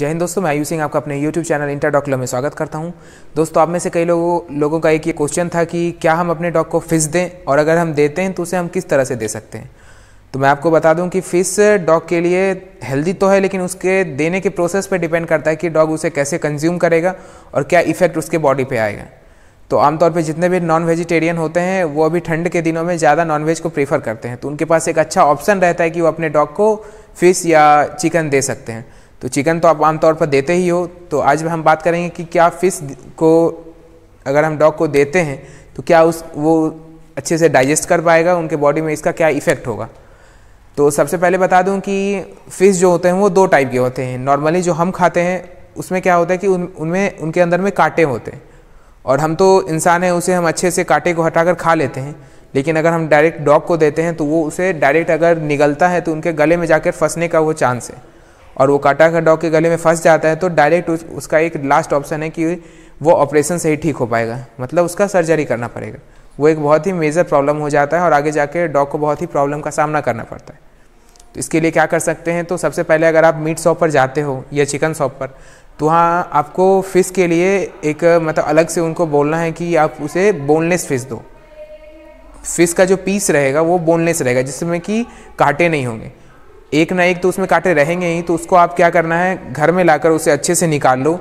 जय हिंद दोस्तों मैं आयु सिंह आपका अपने YouTube चैनल इंटर डॉक्लर में स्वागत करता हूं दोस्तों आप में से कई लोगों लोगों का एक ये क्वेश्चन था कि क्या हम अपने डॉग को फिस दें और अगर हम देते हैं तो उसे हम किस तरह से दे सकते हैं तो मैं आपको बता दूं कि फ़िस डॉग के लिए हेल्दी तो है लेकिन उसके देने के प्रोसेस पर डिपेंड करता है कि डॉग उसे कैसे कंज्यूम करेगा और क्या इफ़ेक्ट उसके बॉडी पर आएगा तो आमतौर पर जितने भी नॉन वेजिटेरियन होते हैं वो अभी ठंड के दिनों में ज़्यादा नॉन वेज को प्रेफर करते हैं तो उनके पास एक अच्छा ऑप्शन रहता है कि वो अपने डॉग को फिश या चिकन दे सकते हैं तो चिकन तो आप आमतौर पर देते ही हो तो आज हम बात करेंगे कि क्या फ़िश को अगर हम डॉग को देते हैं तो क्या उस वो अच्छे से डाइजेस्ट कर पाएगा उनके बॉडी में इसका क्या इफ़ेक्ट होगा तो सबसे पहले बता दूं कि फ़िश जो होते हैं वो दो टाइप के होते हैं नॉर्मली जो हम खाते हैं उसमें क्या होता है कि उन उनमें उनके अंदर में कांटे होते हैं और हम तो इंसान हैं उसे हम अच्छे से कांटे को हटाकर खा लेते हैं लेकिन अगर हम डायरेक्ट डॉग को देते हैं तो वो उसे डायरेक्ट अगर निगलता है तो उनके गले में जाकर फंसने का वो चांस है और वो काटा का डॉग के गले में फंस जाता है तो डायरेक्ट उस, उसका एक लास्ट ऑप्शन है कि वो ऑपरेशन से ही ठीक हो पाएगा मतलब उसका सर्जरी करना पड़ेगा वो एक बहुत ही मेजर प्रॉब्लम हो जाता है और आगे जाके डॉग को बहुत ही प्रॉब्लम का सामना करना पड़ता है तो इसके लिए क्या कर सकते हैं तो सबसे पहले अगर आप मीट शॉप पर जाते हो या चिकन शॉप पर तो वहाँ आपको फ़िश के लिए एक मतलब अलग से उनको बोलना है कि आप उसे बोनलेस फ़िश दो फ़िश का जो पीस रहेगा वो बोनलेस रहेगा जिसमें कि कांटे नहीं होंगे एक ना एक तो उसमें कांटे रहेंगे ही तो उसको आप क्या करना है घर में लाकर उसे अच्छे से निकाल लो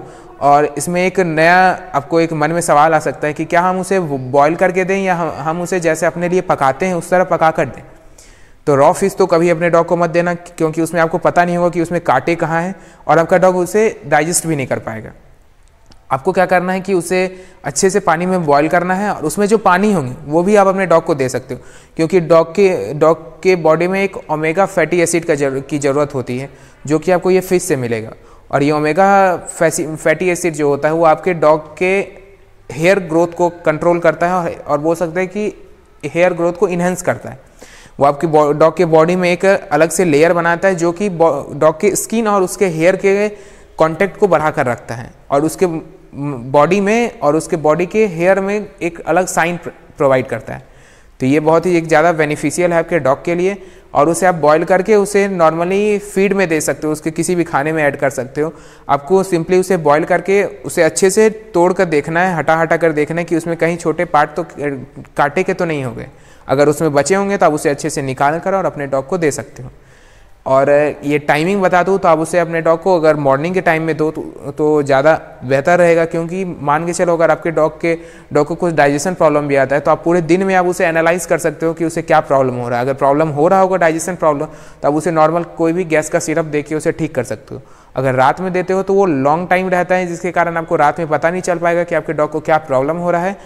और इसमें एक नया आपको एक मन में सवाल आ सकता है कि क्या हम उसे बॉईल करके दें या हम, हम उसे जैसे अपने लिए पकाते हैं उस तरह पका कर दें तो रॉ फिश तो कभी अपने डॉग को मत देना क्योंकि उसमें आपको पता नहीं होगा कि उसमें कांटे कहाँ हैं और आपका डॉग उसे डाइजेस्ट भी नहीं कर पाएगा आपको क्या करना है कि उसे अच्छे से पानी में बॉईल करना है और उसमें जो पानी होंगे वो भी आप अपने डॉग को दे सकते हो क्योंकि डॉग के डॉग के बॉडी में एक ओमेगा फैटी एसिड का जर, की ज़रूरत होती है जो कि आपको ये फिश से मिलेगा और ये ओमेगा फैटी एसिड जो होता है वो आपके डॉग के हेयर ग्रोथ को कंट्रोल करता है और बोल सकते हैं कि हेयर ग्रोथ को इन्हेंस करता है वो आपकी डॉग के बॉडी में एक अलग से लेयर बनाता है जो कि डॉग के स्किन और उसके हेयर के कॉन्टैक्ट को बढ़ाकर रखता है और उसके बॉडी में और उसके बॉडी के हेयर में एक अलग साइन प्रोवाइड करता है तो ये बहुत ही एक ज़्यादा बेनिफिशियल है आपके डॉग के लिए और उसे आप बॉईल करके उसे नॉर्मली फीड में दे सकते हो उसके किसी भी खाने में ऐड कर सकते हो आपको सिंपली उसे बॉईल करके उसे अच्छे से तोड़ कर देखना है हटा हटा कर देखना है कि उसमें कहीं छोटे पार्ट तो काटे के तो नहीं हो गए अगर उसमें बचे होंगे तो आप उसे अच्छे से निकाल कर और अपने डॉग को दे सकते हो और ये टाइमिंग बता दूँ तो आप उसे अपने डॉग को अगर मॉर्निंग के टाइम में दो तो, तो ज़्यादा बेहतर रहेगा क्योंकि मान के चलो अगर आपके डॉग के डॉग को कुछ डाइजेशन प्रॉब्लम भी आता है तो आप पूरे दिन में आप उसे एनालाइज कर सकते हो कि उसे क्या प्रॉब्लम हो रहा है अगर प्रॉब्लम हो रहा होगा डाइजेशन प्रॉब्लम तो आप उसे नॉर्मल कोई भी गैस का सिरप दे के उसे ठीक कर सकते हो अगर रात में देते हो तो वो लॉन्ग टाइम रहता है जिसके कारण आपको रात में पता नहीं चल पाएगा कि आपके डॉग को क्या प्रॉब्लम हो रहा है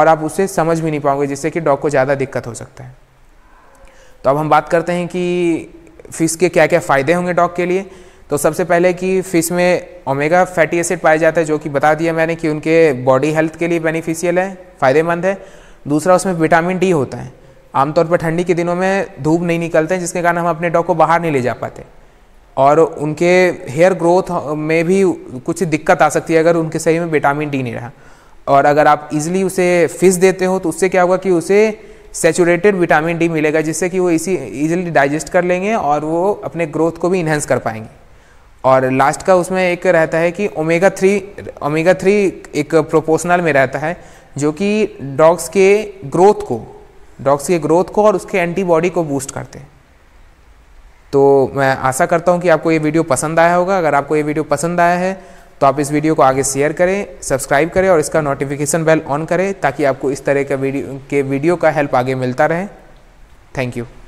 और आप उसे समझ भी नहीं पाओगे जिससे कि डॉग को ज़्यादा दिक्कत हो सकता है तो अब हम बात करते हैं कि फ़िश के क्या क्या फ़ायदे होंगे डॉग के लिए तो सबसे पहले कि फ़िश में ओमेगा फैटी एसिड पाया जाता है जो कि बता दिया मैंने कि उनके बॉडी हेल्थ के लिए बेनिफिशियल है फ़ायदेमंद है दूसरा उसमें विटामिन डी होता है आमतौर पर ठंडी के दिनों में धूप नहीं निकलते हैं जिसके कारण हम अपने डॉग को बाहर नहीं ले जा पाते और उनके हेयर ग्रोथ में भी कुछ दिक्कत आ सकती है अगर उनके शरीर में विटामिन डी नहीं रहा और अगर आप इजीली उसे फिश देते हो तो उससे क्या होगा कि उसे सेचूरेटेड विटामिन डी मिलेगा जिससे कि वो इसी ईजिली डाइजेस्ट कर लेंगे और वो अपने ग्रोथ को भी इन्हेंस कर पाएंगे और लास्ट का उसमें एक रहता है कि ओमेगा थ्री ओमेगा थ्री एक प्रोपोर्शनल में रहता है जो कि डॉग्स के ग्रोथ को डॉग्स के ग्रोथ को और उसके एंटीबॉडी को बूस्ट करते हैं तो मैं आशा करता हूँ कि आपको ये वीडियो पसंद आया होगा अगर आपको ये वीडियो पसंद आया है तो आप इस वीडियो को आगे शेयर करें सब्सक्राइब करें और इसका नोटिफिकेशन बेल ऑन करें ताकि आपको इस तरह का वीडियो के वीडियो का हेल्प आगे मिलता रहे थैंक यू